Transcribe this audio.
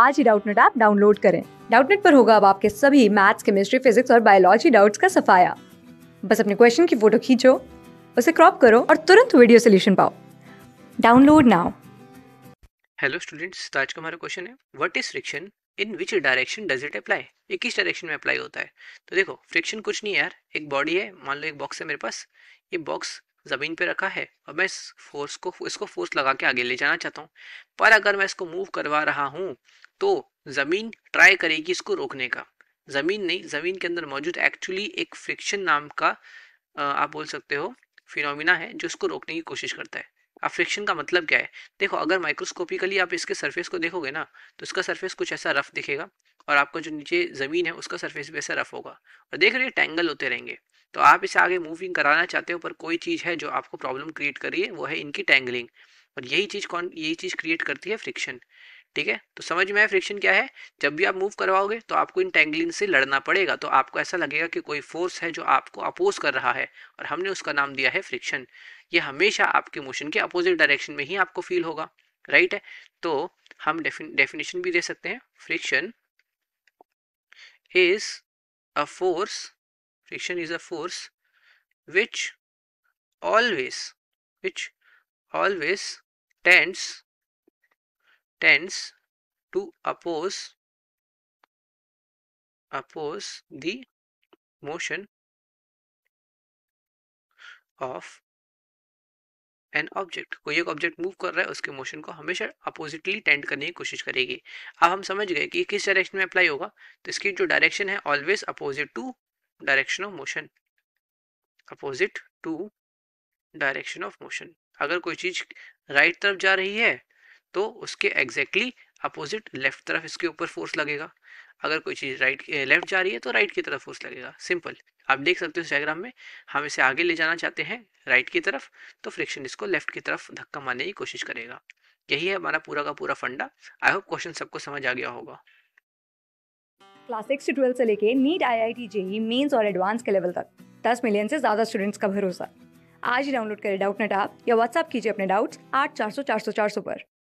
आज ही Doubtnut app download करें डाउटनेट पर होगा अब आपके सभी मैथ्स केमिस्ट्री फिजिक्स और बायोलॉजी डाउट्स का सफाया बस अपने क्वेश्चन की फोटो खींचो उसे क्रॉप करो और तुरंत वीडियो सोल्यूशन पाओ डाउनलोड नाउ हेलो स्टूडेंट्स तो आज का हमारा क्वेश्चन है what is friction in which direction does it apply ये किस डायरेक्शन में अप्लाई होता है तो देखो फ्रिक्शन कुछ नहीं यार एक बॉडी है मान लो एक बॉक्स है मेरे पास ये बॉक्स ज़मीन पे रखा है और मैं इस फोर्स को इसको फोर्स लगा के आगे ले जाना चाहता हूँ पर अगर मैं इसको मूव करवा रहा हूँ तो ज़मीन ट्राई करेगी इसको रोकने का ज़मीन नहीं ज़मीन के अंदर मौजूद एक्चुअली एक फ्रिक्शन नाम का आप बोल सकते हो फिनोमिना है जो इसको रोकने की कोशिश करता है अब फ्रिक्शन का मतलब क्या है देखो अगर माइक्रोस्कोपिकली आप इसके सरफेस को देखोगे ना तो इसका सरफेस कुछ ऐसा रफ दिखेगा और आपका जो नीचे ज़मीन है उसका सरफेस भी ऐसा रफ होगा और देख रहे हो टैंगल होते रहेंगे तो आप इसे आगे मूविंग कराना चाहते हो पर कोई चीज़ है जो आपको प्रॉब्लम क्रिएट कर रही है वो है इनकी टैंगलिंग और यही चीज़ कौन यही चीज़ क्रिएट करती है फ्रिक्शन ठीक है तो समझ में आए फ्रिक्शन क्या है जब भी आप मूव करवाओगे तो आपको इन टैंगलिन से लड़ना पड़ेगा तो आपको ऐसा लगेगा कि कोई फोर्स है जो आपको अपोज कर रहा है और हमने उसका नाम दिया है फ्रिक्शन ये हमेशा आपके मोशन के अपोजिट डायरेक्शन में ही आपको फील होगा राइट है तो हम डेफिनेशन भी दे सकते हैं friction is a force friction is a force which always which always tends tends to oppose oppose the motion of an object कोई एक ऑब्जेक्ट मूव कर रहा है उसके मोशन को हमेशा अपोजिटली टेंड करने की कोशिश करेगी अब हम समझ गए कि किस डायरेक्शन में अप्लाई होगा तो इसकी जो डायरेक्शन है always opposite to direction of motion opposite to direction of motion अगर कोई चीज राइट तरफ जा रही है तो उसके एग्जैक्टली अपोजिट लेफ्ट तरफ इसके ऊपर फोर्स लगेगा अगर कोई चीज़ राइट लेफ्ट जा रही है तो राइट की तरफ फोर्स लगेगा सिंपल आप देख सकते हो इस डायग्राम में हम इसे आगे ले जाना चाहते हैं राइट की तरफ तो फ्रिक्शन इसको लेफ्ट की तरफ धक्का मारने की कोशिश करेगा यही है हमारा पूरा का पूरा फंडा आई होप क्वेश्चन सबको समझ आ गया होगा क्लास सिक्स से ट्वेल्थ से लेके NEET I I T JEE mains और एडवांस के लेवल तक दस मिलियन से ज़्यादा स्टूडेंट्स का भरोसा आज ही डाउनलोड करें डाउट नेट आप या व्हाट्सअप कीजिए अपने डाउट्स आठ चार सौ चार सौ चार सौ पर